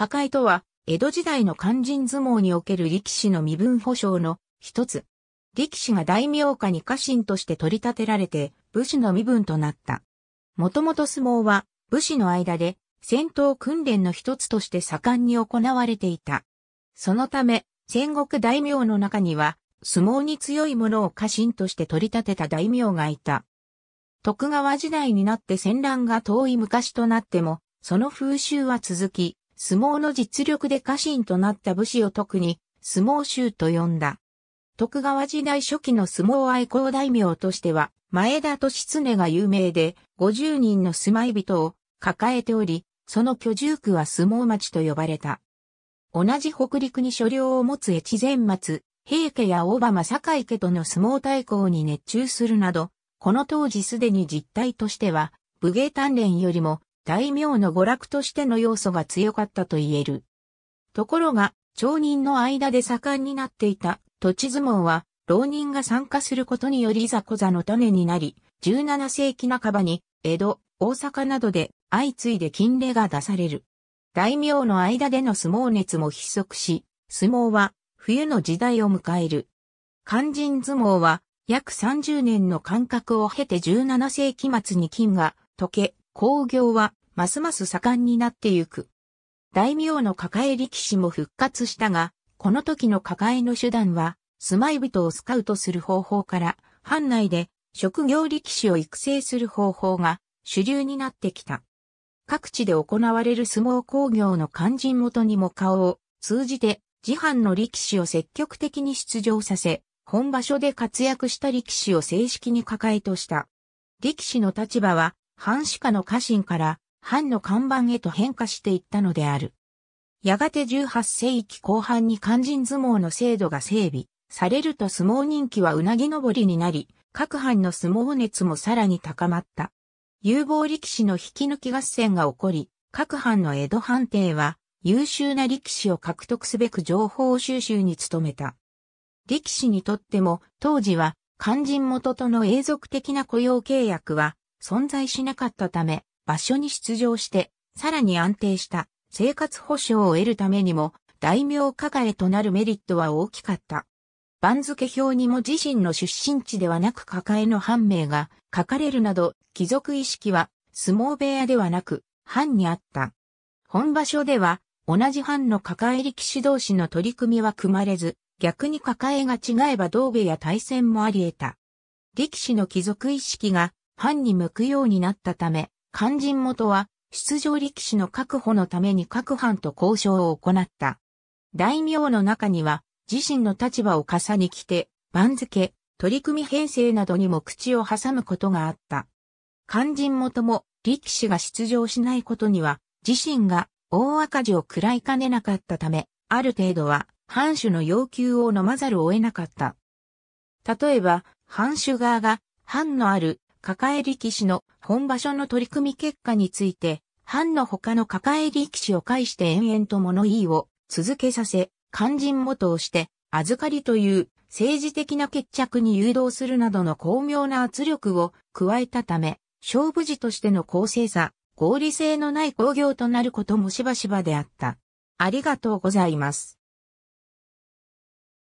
破壊とは、江戸時代の肝心相撲における力士の身分保障の一つ。力士が大名家に家臣として取り立てられて、武士の身分となった。もともと相撲は、武士の間で、戦闘訓練の一つとして盛んに行われていた。そのため、戦国大名の中には、相撲に強い者を家臣として取り立てた大名がいた。徳川時代になって戦乱が遠い昔となっても、その風習は続き、相撲の実力で家臣となった武士を特に相撲衆と呼んだ。徳川時代初期の相撲愛好大名としては、前田利常が有名で、50人の住まい人を抱えており、その居住区は相撲町と呼ばれた。同じ北陸に所領を持つ越前松、平家や大浜井家との相撲対抗に熱中するなど、この当時すでに実態としては、武芸鍛錬よりも大名の娯楽としての要素が強かったと言える。ところが、町人の間で盛んになっていた土地相撲は、浪人が参加することによりザコザの種になり、17世紀半ばに、江戸、大阪などで相次いで禁令が出される。大名の間での相撲熱も必足し、相撲は冬の時代を迎える。肝心相撲は約30年の間隔を経て17世紀末に金が溶け、工業はますます盛んになってゆく。大名の抱え力士も復活したが、この時の抱えの手段は、住まい人をスカウトする方法から、藩内で職業力士を育成する方法が主流になってきた。各地で行われる相撲工業の肝心元にも顔を通じて、自藩の力士を積極的に出場させ、本場所で活躍した力士を正式に抱えとした。力士の立場は藩士家の家臣から藩の看板へと変化していったのである。やがて18世紀後半に肝心相撲の制度が整備されると相撲人気はうなぎ登りになり、各藩の相撲熱もさらに高まった。有望力士の引き抜き合戦が起こり、各藩の江戸藩邸は優秀な力士を獲得すべく情報収集に努めた。力士にとっても当時は肝心元との永続的な雇用契約は存在しなかったため、場所に出場して、さらに安定した生活保障を得るためにも、大名加かとなるメリットは大きかった。番付表にも自身の出身地ではなく抱えの判明が書かれるなど、貴族意識は相撲部屋ではなく、藩にあった。本場所では、同じ藩の抱え力士同士の取り組みは組まれず、逆に抱えが違えば道下や対戦もあり得た。力士の貴族意識が藩に向くようになったため、肝心元は出場力士の確保のために各藩と交渉を行った。大名の中には自身の立場を重ね着て、番付、取り組み編成などにも口を挟むことがあった。肝心元も力士が出場しないことには、自身が大赤字を食らいかねなかったため、ある程度は藩主の要求を飲まざるを得なかった。例えば、藩主側が藩のある抱え力士の本場所の取り組み結果について、藩の他の抱え力士を介して延々と物言いを続けさせ、肝心元をして、預かりという政治的な決着に誘導するなどの巧妙な圧力を加えたため、勝負時としての公正さ、合理性のない工業となることもしばしばであった。ありがとうございます。